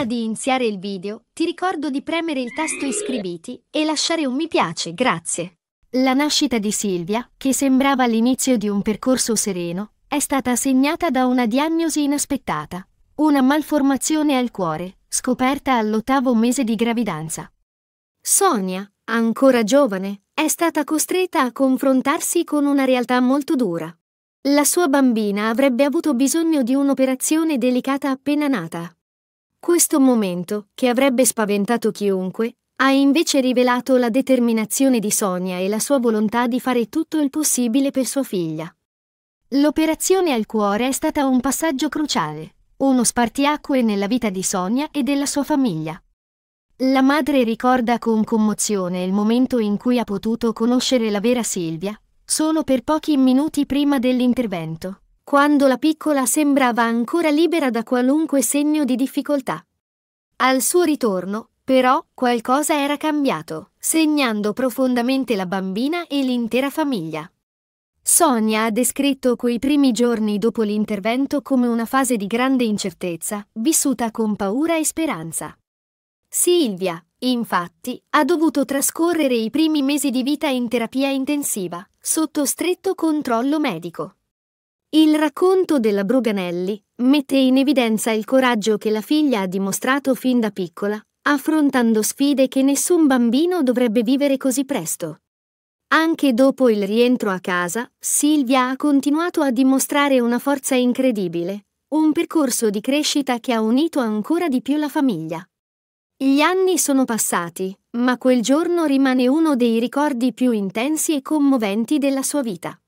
Prima di iniziare il video, ti ricordo di premere il tasto iscriviti e lasciare un mi piace, grazie. La nascita di Silvia, che sembrava l'inizio di un percorso sereno, è stata segnata da una diagnosi inaspettata, una malformazione al cuore, scoperta all'ottavo mese di gravidanza. Sonia, ancora giovane, è stata costretta a confrontarsi con una realtà molto dura. La sua bambina avrebbe avuto bisogno di un'operazione delicata appena nata, questo momento, che avrebbe spaventato chiunque, ha invece rivelato la determinazione di Sonia e la sua volontà di fare tutto il possibile per sua figlia. L'operazione al cuore è stata un passaggio cruciale, uno spartiacque nella vita di Sonia e della sua famiglia. La madre ricorda con commozione il momento in cui ha potuto conoscere la vera Silvia, solo per pochi minuti prima dell'intervento quando la piccola sembrava ancora libera da qualunque segno di difficoltà. Al suo ritorno, però, qualcosa era cambiato, segnando profondamente la bambina e l'intera famiglia. Sonia ha descritto quei primi giorni dopo l'intervento come una fase di grande incertezza, vissuta con paura e speranza. Silvia, infatti, ha dovuto trascorrere i primi mesi di vita in terapia intensiva, sotto stretto controllo medico. Il racconto della Bruganelli mette in evidenza il coraggio che la figlia ha dimostrato fin da piccola, affrontando sfide che nessun bambino dovrebbe vivere così presto. Anche dopo il rientro a casa, Silvia ha continuato a dimostrare una forza incredibile, un percorso di crescita che ha unito ancora di più la famiglia. Gli anni sono passati, ma quel giorno rimane uno dei ricordi più intensi e commoventi della sua vita.